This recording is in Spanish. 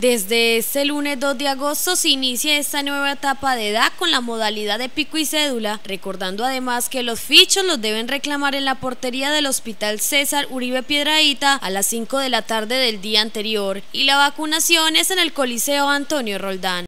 Desde este lunes 2 de agosto se inicia esta nueva etapa de edad con la modalidad de pico y cédula, recordando además que los fichos los deben reclamar en la portería del Hospital César Uribe Piedraíta a las 5 de la tarde del día anterior y la vacunación es en el Coliseo Antonio Roldán.